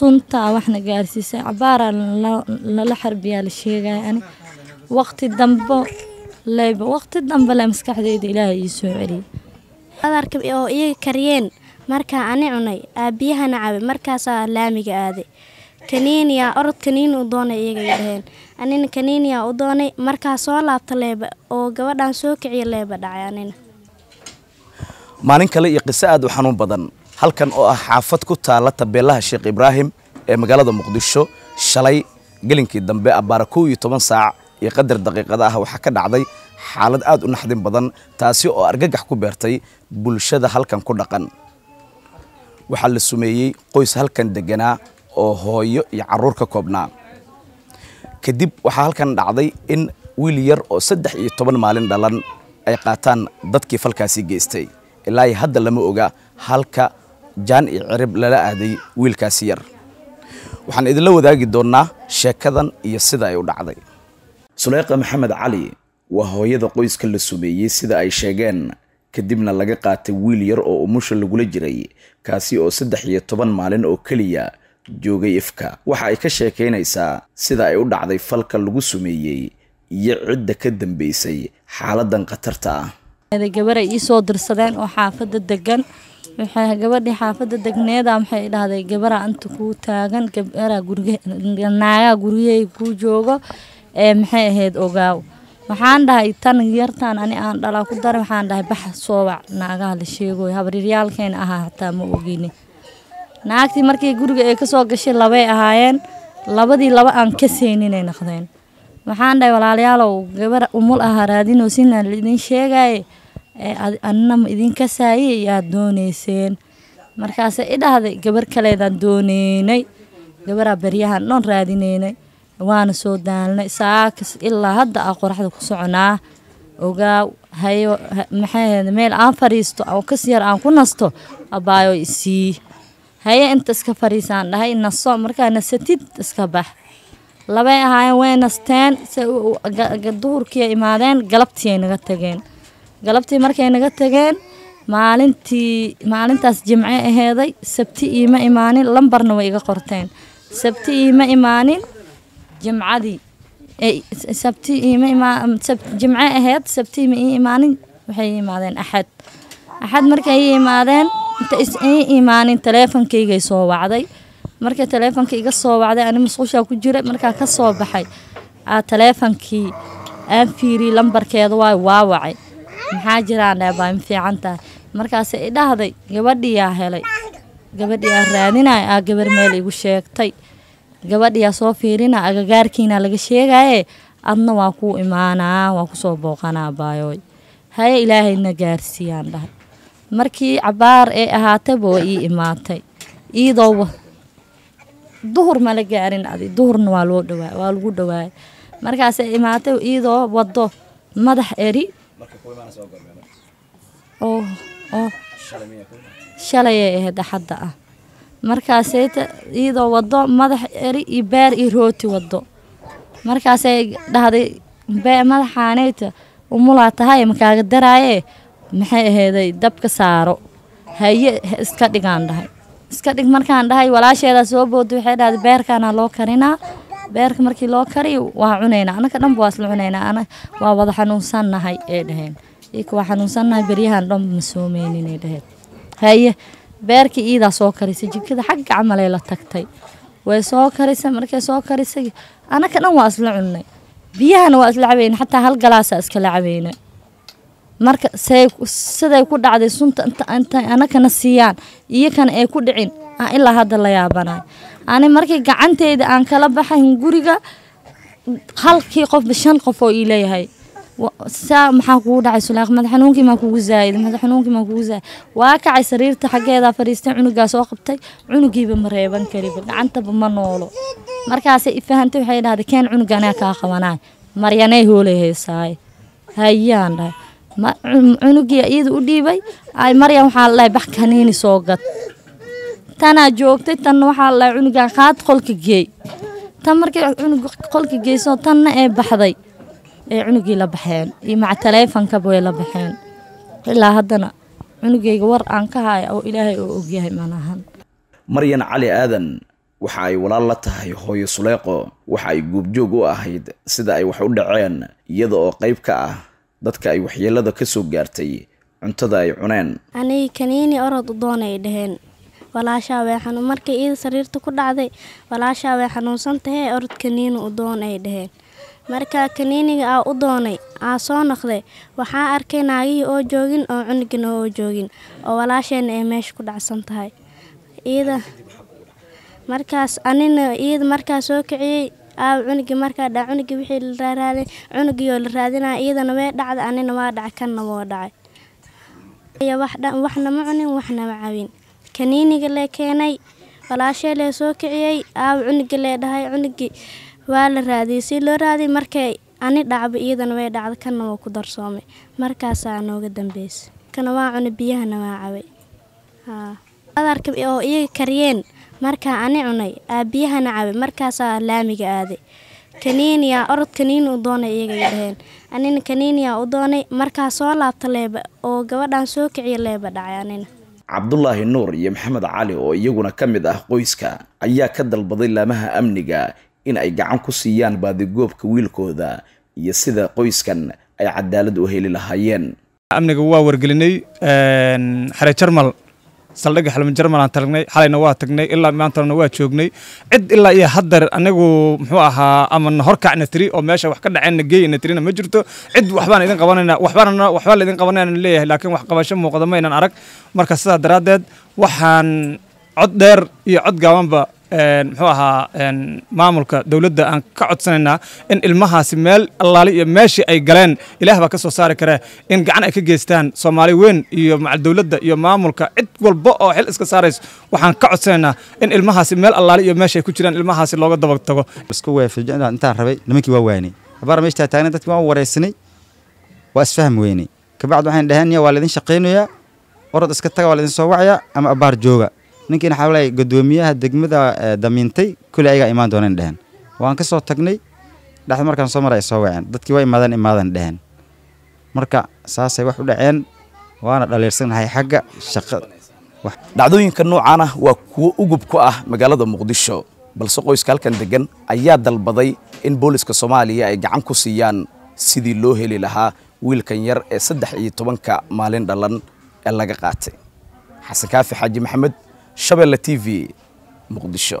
suntaa waxna gaarsiisay cabaara lala xarbiyaa la sheegaya ani waqti dambo leyba waqti dambe le maskaxdeyda ilaahay ii soo celiyay oo iyaga kariyeen markaa ani cunay aabiyahana cabay markaasaa laamiga aaday kaniiniyaa orod kaniin u doonay iyaga dhaheen anina kaniiniyaa u doonay markaa soo laabta leeba oo gabadhaan soo kiciya leeba dhacay anina maalin kale iyo qise aad u xanuun badan halkan oo ah xaafad ku taala tabeelaha sheekh ibraahim ee magaalada muqdisho shalay gelinkii dambe abaara kow iyo toban saac iyo qadar daqiiqada ah waxaa ka dhacday xaalad aad u naxdin badan taasi oo argagax ku beertay bulshada halkan ku dhaqan waxaa la sumeeyey qoys halkan degganaa oo hooyo iyo caruur ka koobnaa kadib waxaa halkan dhacday in wiil yar oo saddex iyo toban maalin dhalan ay qaataan dadkii falkaasi geystay ilaa hadda lama oga halka jaan iyo cirib lala aaday wiilkaasi yar waxaan idinla wadaagi doonnaa sheekadan iyo sida ay u dhacday suleyqa maxamed cali waa hooyada qoyska la sumeeyey sida ay sheegeen kadibna laga qaatay wiil yar oo umusha lagula jiray kaasi oo saddex iyo toban maalin oo keliya joogay ifka waxa ay ka sheekaynaysaa sida ay u dhacday falka lagu sumeeyey iyo cidda ka dambaysay xaaladan khatarta ah gabaray ii soo dirsadeen oo xaafada degan gabadhii xaafada degneeda ah waxay idhahday gabaraa inta kuu taagan naagaa guryahey kuu joogo ee maxay ahayd ogaaw waxaan dhahay tan yartaan ani aan dhalaa ku daray waxaan dhahay bax soobac naagaha la sheegoyo habaryaaryaalkeena ahaa hataa ma ogini naagtii markii guriga ay kasoo gashay labay ahaayeen labadii laba aan ka seyninay naqdeen waxaan dhahay walaalayaalow gabar umul ahaa raadinoo sina laidin sheegaye anina ma idinka saaye yaa doonayseen markaase i gabar kaleedaan dooneynay gabaraa baryahan dhoon raadineynay waana soo daalnay saakas ilaa hadda aa qoraxda ku soconaa ogaa hayo maxaahed meel aan fariisto oo kas yar aan ku nasto abbaayo isii haye inta iska fariisaan dhahay naso markaa nasatid iska bax labay ahaayeen way nasteen se duhurkiiay imaadeen galabtii ay naga tageen galabtii markay naga tageen maalintii maalintaas jimce aheeday sabti iima imaanin lambarna way iga qorteen sabti iima imaanin jimcadii sabti imjimce aheed sabti ima ii imaanin waxay imaadeen axad axad markay ii imaadeen inta imaanin taleefonkaygay soo wacday marka taleefonkii iga soo wacday ani masquushaa ku jira markaa ka soo baxay taleefankii aan fiiriyey lambarkeeda waa waawacay maxaa jiraan dheebaa ma tahay markaas i dhahday gabadhiyaa helay gabadhiyaa raadinay aa gabar meel igu sheegtay gabadhiyaa soo fiirina agagaarkiina laga sheegaye adna waa kuu imaanaa waa kusoo booqanaa baayooy haye ilaahayna gaarsiiyaan dhahay markii cabaar ee ahaatayba waa ii imaatay iidoowa duhur mala gaarin adi duhurna waa loo dhawaa waa lagu dhawaayay markaasay imaatay iyadoo wado madax eri shalayay ahayd axadda ah markaasayta iyadoo wado madax eri iyo beer iyo rooti wado markaasay dhahday madaxaaneyta umulaa tahay makaaga daraaye maxay aheyday dabka saaro haye iska dhigaan dhahay iska dhig markaan dhahay walaasheedaa soo booda waxay dhahday beerkaana loo karinaa beerka markii loo kari waa cunaynaa anaka dhanba waa isla cunaynaa waa wada xanuunsannahay ay dhaheen iyka waa xanuunsannahay beryahan dhanba ma soomeynin ay dhaheen haye beerkii iidaa soo karisay jibkada xagga camalay la tagtay way soo karisay markay soo karisay anaka dhan waa isla cunnay biyahana waa isla cabeynay xataa hal galaasa iskala cabeynay marka siday ku dhacday sunta anakana siiyaan iyakana ay ku dhicin a ilaa hadda la yaabanayo ani markii gacanteyda aan kala baxayn guriga halkii qofba shan qof oo ii leeyahay saa maxaa kugu dhacay sulaaq madax xanuunkii maa kugu zaayiday madax xanuunkii maa kugu zaayiday waa kacay sariirta xaggeedaa fadhiistay cunugaa soo qabtay cunugiiba ma reeban kariba gacantaba ma noolo markaasay ifahantay waxay dhahday keen cunuga kaa qabanaay maryanay hoolay heysaaye hayaan dhahay cunugii iyadu u dhiibay maryan waxaa ladhahay bax kaniini soo gad tanaa joogtay tanna waxaa ladhahay cunugaa qaad qolka geey tan markii cunug qolka geyso tanna ee baxday ee cunugii la baxeen iyo maca taleefonkaba way la baxeen ilaa haddana cunugayga war aan ka haya oo ilaahay oo ogyahay malahan maryan cali aadan waxa ay walaal la tahay hooyo suleeqo waxa ay guubjoog u ahayd sida ay wax u dhaceen iyada oo qayb ka ah dadka ay waxyeelada ka soo gaartay cuntada ay cuneen anigi kaniini orod udoonay dhaheen walaashaa way xanuun markii iida sariirta ku dhacday walaashaa way xanuunsan tahay orod kaniini u doon ay dhaheen markaa kaniiniga aa u doonay aa soo noqday waxaa arkay naagihii oo joogin oo cunugina oo joogin oo walaasheenna ay meesha ku dhacsan tahay iida markaas anina iida markaa soo kiciyey aaw cunugi markaa dhaca cunugi wixii la raaraali cunugiyoo la raadinaya iyadana way dhacda anina waa dhacay kanna woo dhacay waxna ma cunin waxnama cabin kaniiniga lee keenay walaashee lee soo kiciyey aaw cunugi lee dhahay cunugii waa la raadiyey si loo raadiyay markay ani dhacba iyadana way dhacda kanna woo ku darsoomay markaasaa nooga dambeysay kana waa cuna biyahana waa cabay adarka oo iyaga kariyeen markaa ani cunay aabiyahana cabe markaasaa laamiga aaday kaniiniyaa orod kaniini u doonay iyagay dhaheen anina kaniiniyaa u doonay markaa soo laabta leeba oo gabadhaan soo kiciya leeba dhacay anina cabdulaahi nuur iyo maxamed cali oo iyaguna ka mid ah qoyska ayaa ka dalbaday laamaha amniga in ay gacan ku siiyaan baadigoobka wiilkooda iyo sida qoyskan ay cadaalad u heli lahaayeen amniga waa wargelinay xare jarmal saldhigga xilmijarmalaan tagnay xalayna waa tagnay ilaa maantana waa joognay cid ilaa iyo haddar anigu muxuu ahaa amana horkacna tiri oo meesha wax ka dhaceenna geeyna tirina ma jirto cid waxbaan idin qabanayna waxbaan waxbaa laidin qabanayna leeyahay laakiin wax qabasho muuqda ma arag marka sidaa daraaddeed waxaan cod dheer iyo cod gaabanba muxuu ahaa maamulka dowladda aan ka codsanaynaa in ilmahaasi meel allaali iyo meeshii ay galeen ilaah baa ka soo saari kare in gacan ay ka geystaan soomaali weyn iyo macal dowladda iyo maamulka cid walba oo xil iska saarayso waxaan ka codsanaynaa in ilmahaasi meel allaali iyo meesha ay ku jiraan ilmahaasi looga daba tago isku weefajin intaan rabay nimankii waa waanay habaar meeshtaa taagna dadkii waan waraysanay waa isfahm weynay kabacdi waxaan dhahaniya waa laydin shaqaynayaa orod iska taga waa laydin soo wacayaa ama abaar jooga ninkiina xawlay guddoomiyaha degmada eh, damiintay kuley ayagaa imaan doonana dheheen waan ka soo tagnay dhex markaan soo maray soo waceen dadkii waa imaadaan imaadan dheheen marka saasay wax u dhaceen waana dhaliirsanahay xagga shaqa dhacdooyinka noocaana ah waa kuwo ugub ku ah magaalada muqdisho balse qoyska halkan degan ayaa dalbaday in booliska soomaaliya ay gacan ku siiyaan sidii loo heli lahaa wiilkan yar ee saddex iyo tobanka maalin dhalan ee laga qaatay xasankaafi xaaji maxamed shabeelle t v muqdisho